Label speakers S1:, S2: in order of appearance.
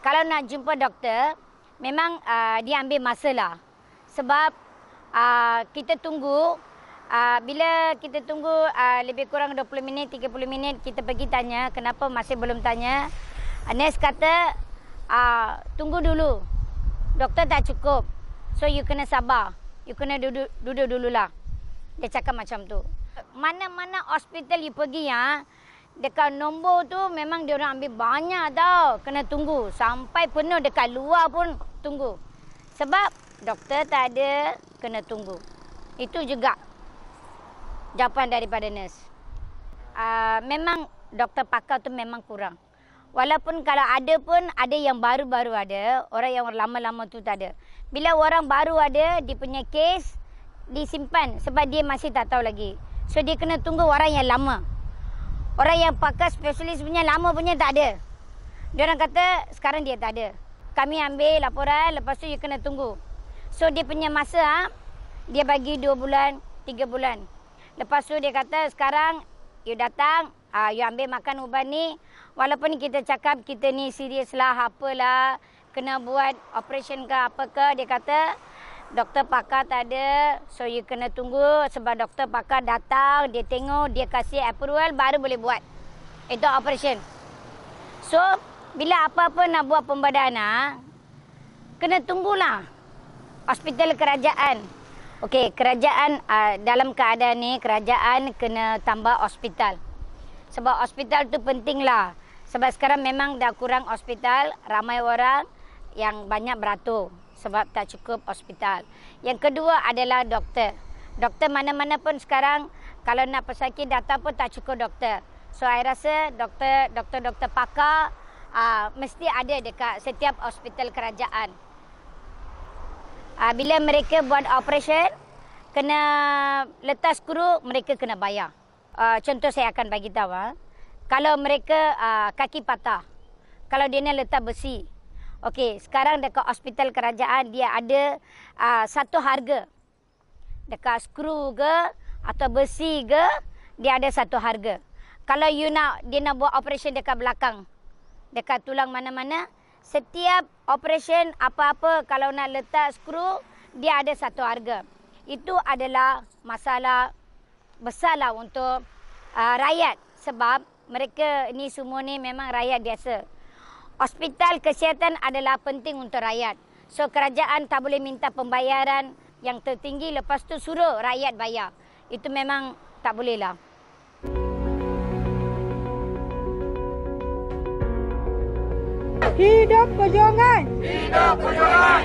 S1: kalau nak jumpa doktor, memang uh, dia ambil masa lah. Sebab uh, kita tunggu, uh, bila kita tunggu uh, lebih kurang 20 minit, 30 minit, kita pergi tanya kenapa masih belum tanya. Uh, nurse kata, uh, tunggu dulu. Doktor tak cukup. So, you kena sabar. You kena duduk, duduk dululah. Dia cakap macam tu. Mana-mana hospital you pergi, ya, uh, dekat nombor tu memang dia orang ambil banyak tau. Kena tunggu sampai penuh dekat luar pun tunggu. Sebab doktor tak ada, kena tunggu. Itu juga jawapan daripada nurse. Uh, memang doktor pakar tu memang kurang. Walaupun kalau ada pun ada yang baru-baru ada, orang yang lama-lama tu tak ada. Bila orang baru ada dia punya kes disimpan sebab dia masih tak tahu lagi. So dia kena tunggu orang yang lama. Orang yang pakar spesialis punya lama punya tak ada. orang kata sekarang dia tak ada. Kami ambil laporan lepas tu dia kena tunggu. So dia punya masa ha, dia bagi dua bulan, tiga bulan. Lepas tu dia kata sekarang you datang, uh, you ambil makan ubat ni. Walaupun kita cakap kita ni serius lah apalah. Kena buat operation ke apa ke? dia kata doktor pakar tak ada. So you kena tunggu sebab doktor pakar datang, dia tengok, dia kasih approval baru boleh buat. Itu operation. So bila apa-apa nak buat pembedahan ah, kena tunggulah hospital kerajaan. Okey, kerajaan uh, dalam keadaan ni kerajaan kena tambah hospital. Sebab hospital tu pentinglah. Sebab sekarang memang dah kurang hospital, ramai orang yang banyak beratur sebab tak cukup hospital. Yang kedua adalah doktor. Doktor mana-mana pun sekarang kalau nak pesakit datang pun tak cukup doktor. So saya rasa doktor doktor doktor pakar uh, mesti ada dekat setiap hospital kerajaan. Uh, bila mereka buat operasi, kena letak skru mereka kena bayar. Uh, contoh saya akan bagi tahu. Uh. Kalau mereka uh, kaki patah, kalau dia nak letak besi, Okey, sekarang dekat hospital kerajaan dia ada uh, satu harga. Dekat skru ke atau besi ke dia ada satu harga. Kalau you nak dia nak buat operasi dekat belakang, dekat tulang mana-mana, setiap operasi apa-apa kalau nak letak skru dia ada satu harga. Itu adalah masalah besarlah untuk uh, rakyat sebab mereka ni semua ni memang rakyat biasa. Hospital kesihatan adalah penting untuk rakyat. So kerajaan tak boleh minta pembayaran yang tertinggi lepas tu suruh rakyat bayar. Itu memang tak bolehlah. Hidup perjuangan! Hidup perjuangan!